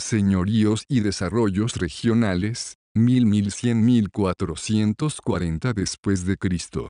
señoríos y desarrollos regionales, mil 1100 1440 después de Cristo.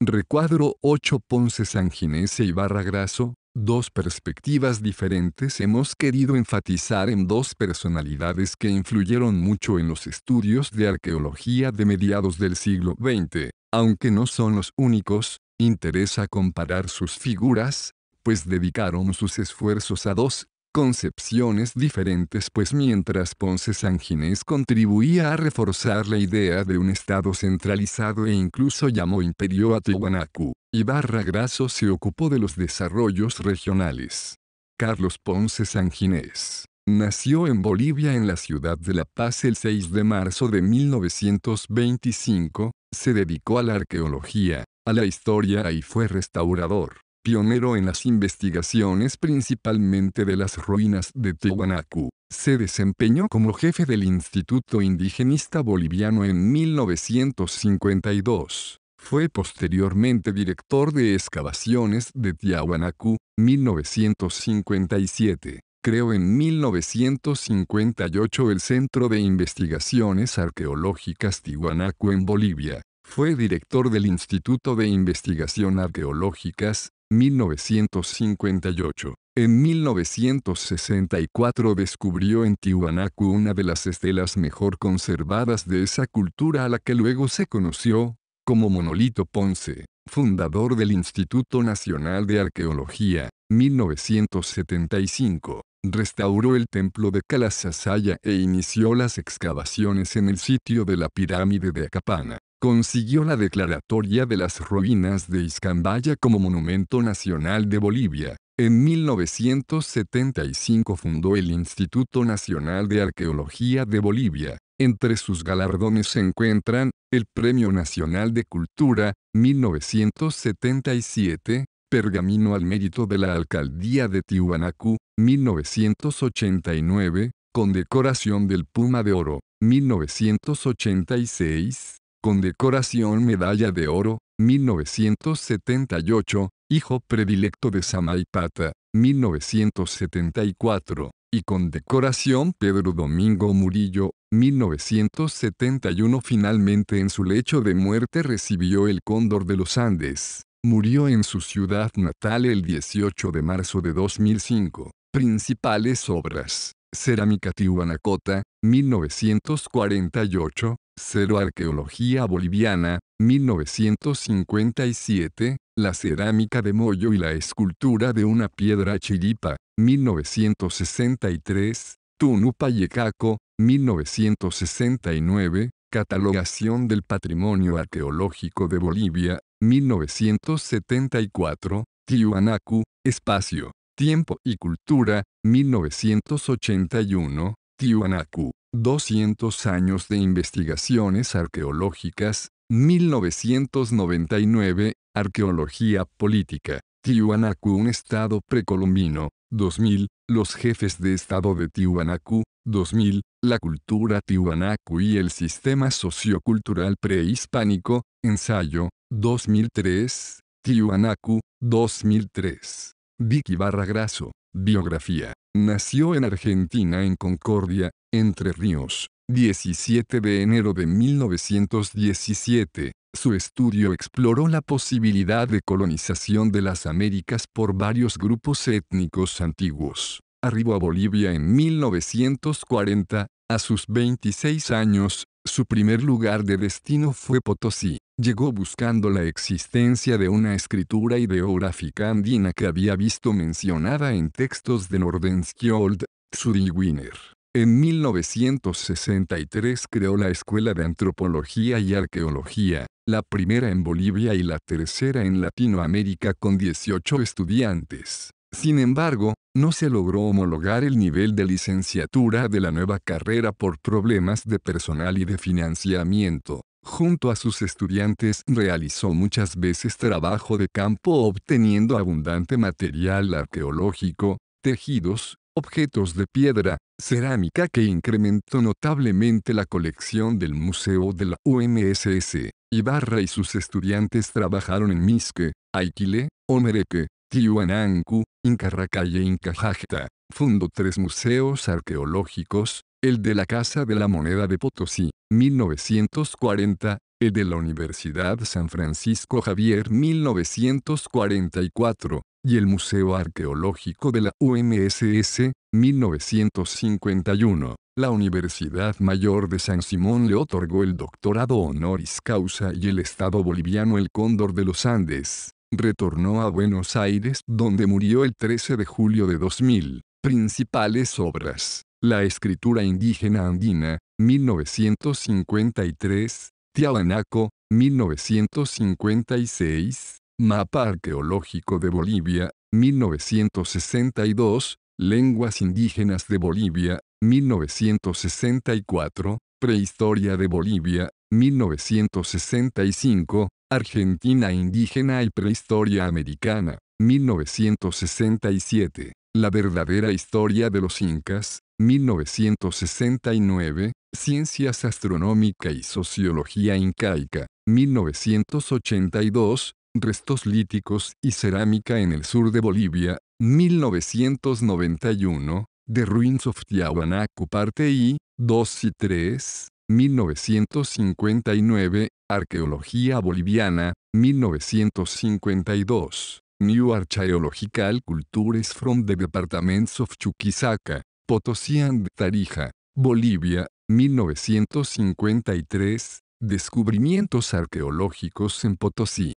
Recuadro 8 Ponce San y e Barra Graso, dos perspectivas diferentes hemos querido enfatizar en dos personalidades que influyeron mucho en los estudios de arqueología de mediados del siglo XX, aunque no son los únicos, Interesa comparar sus figuras, pues dedicaron sus esfuerzos a dos concepciones diferentes pues mientras Ponce Sanginés contribuía a reforzar la idea de un Estado centralizado e incluso llamó imperio a Tiwanaku, Ibarra Graso se ocupó de los desarrollos regionales. Carlos Ponce Sanginés nació en Bolivia en la ciudad de La Paz el 6 de marzo de 1925, se dedicó a la arqueología, a la historia y fue restaurador, pionero en las investigaciones principalmente de las ruinas de Tiwanaku. Se desempeñó como jefe del Instituto Indigenista Boliviano en 1952. Fue posteriormente director de excavaciones de Tiwanaku, 1957. Creó en 1958 el Centro de Investigaciones Arqueológicas Tiwanaku en Bolivia. Fue director del Instituto de Investigación Arqueológicas, 1958. En 1964 descubrió en Tiwanaku una de las estelas mejor conservadas de esa cultura a la que luego se conoció como Monolito Ponce fundador del Instituto Nacional de Arqueología, 1975, restauró el templo de Calasasaya e inició las excavaciones en el sitio de la pirámide de Acapana. Consiguió la declaratoria de las ruinas de Izcambaya como Monumento Nacional de Bolivia. En 1975 fundó el Instituto Nacional de Arqueología de Bolivia, entre sus galardones se encuentran el Premio Nacional de Cultura, 1977, Pergamino al Mérito de la Alcaldía de Tiwanaku, 1989, Condecoración del Puma de Oro, 1986, Condecoración Medalla de Oro, 1978, Hijo Predilecto de Samaipata, 1974 y decoración Pedro Domingo Murillo, 1971 finalmente en su lecho de muerte recibió el Cóndor de los Andes. Murió en su ciudad natal el 18 de marzo de 2005. Principales obras. Cerámica Cota 1948, Cero Arqueología Boliviana, 1957, la cerámica de Moyo y la escultura de una piedra chiripa, 1963, Tunupa Yecaco, 1969, Catalogación del Patrimonio Arqueológico de Bolivia, 1974, Tiwanaku, Espacio, Tiempo y Cultura, 1981, Tiwanaku, 200 años de investigaciones arqueológicas, 1999, Arqueología política. Tiwanaku un estado precolombino. 2000. Los jefes de estado de Tiwanaku. 2000. La cultura Tiwanaku y el sistema sociocultural prehispánico. Ensayo. 2003. Tiwanaku. 2003. Vicky Barra Biografía. Nació en Argentina en Concordia, Entre Ríos. 17 de enero de 1917. Su estudio exploró la posibilidad de colonización de las Américas por varios grupos étnicos antiguos. Arribó a Bolivia en 1940, a sus 26 años, su primer lugar de destino fue Potosí. Llegó buscando la existencia de una escritura ideográfica andina que había visto mencionada en textos de Nordenskiold, Wiener. En 1963 creó la Escuela de Antropología y Arqueología, la primera en Bolivia y la tercera en Latinoamérica con 18 estudiantes. Sin embargo, no se logró homologar el nivel de licenciatura de la nueva carrera por problemas de personal y de financiamiento. Junto a sus estudiantes realizó muchas veces trabajo de campo obteniendo abundante material arqueológico, tejidos, objetos de piedra, cerámica que incrementó notablemente la colección del Museo de la UMSS. Ibarra y sus estudiantes trabajaron en Misque, Aikile, Omereque, Tiwanaku, Incarracay e Incajajta. Fundó tres museos arqueológicos, el de la Casa de la Moneda de Potosí, 1940, el de la Universidad San Francisco Javier 1944, y el Museo Arqueológico de la UMSS, 1951. La Universidad Mayor de San Simón le otorgó el doctorado honoris causa y el Estado boliviano el Cóndor de los Andes. Retornó a Buenos Aires donde murió el 13 de julio de 2000. Principales obras. La escritura indígena andina, 1953. Tiahuanaco, 1956. Mapa Arqueológico de Bolivia, 1962, Lenguas Indígenas de Bolivia, 1964, Prehistoria de Bolivia, 1965, Argentina Indígena y Prehistoria Americana, 1967, La verdadera historia de los Incas, 1969, Ciencias Astronómica y Sociología Incaica, 1982, Restos líticos y cerámica en el sur de Bolivia, 1991, The Ruins of Tiahuanaco parte I, 2 y 3, 1959, Arqueología Boliviana, 1952, New Archaeological Cultures from the Departments of Chuquisaca, Potosí and Tarija, Bolivia, 1953, Descubrimientos arqueológicos en Potosí.